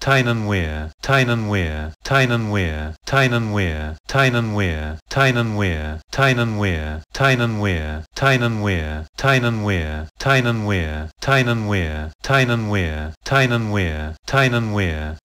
Tynan Tynan Tynan Tynan Tynan Tynan Tynan Weir, Weir, Weir, Weir, Weir, Weir, Weir, Tynan Weir, Tynan Weir, Tynan Weir, Tynan Weir, Tynan Weir, Tynan Weir, Tynan Weir.